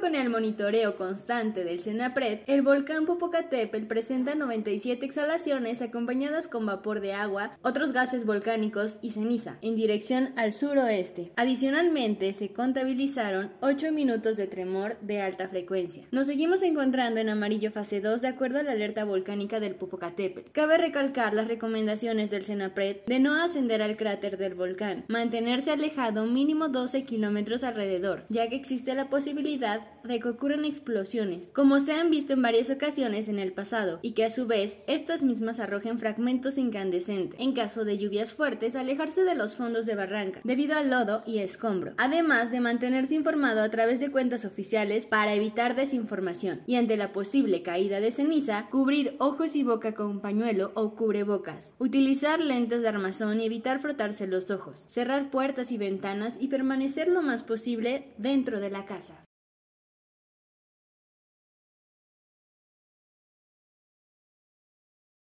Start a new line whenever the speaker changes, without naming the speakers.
con el monitoreo constante del CENAPRED, el volcán Popocatépetl presenta 97 exhalaciones acompañadas con vapor de agua, otros gases volcánicos y ceniza, en dirección al suroeste. Adicionalmente, se contabilizaron 8 minutos de tremor de alta frecuencia. Nos seguimos encontrando en amarillo fase 2 de acuerdo a la alerta volcánica del Popocatépetl. Cabe recalcar las recomendaciones del CENAPRED de no ascender al cráter del volcán, mantenerse alejado mínimo 12 kilómetros alrededor, ya que existe la posibilidad de que ocurran explosiones, como se han visto en varias ocasiones en el pasado, y que a su vez estas mismas arrojen fragmentos incandescentes, en caso de lluvias fuertes, alejarse de los fondos de barranca, debido al lodo y escombro, además de mantenerse informado a través de cuentas oficiales para evitar desinformación, y ante la posible caída de ceniza, cubrir ojos y boca con pañuelo o cubrebocas, utilizar lentes de armazón y evitar frotarse los ojos, cerrar puertas y ventanas y permanecer lo más posible dentro de la casa.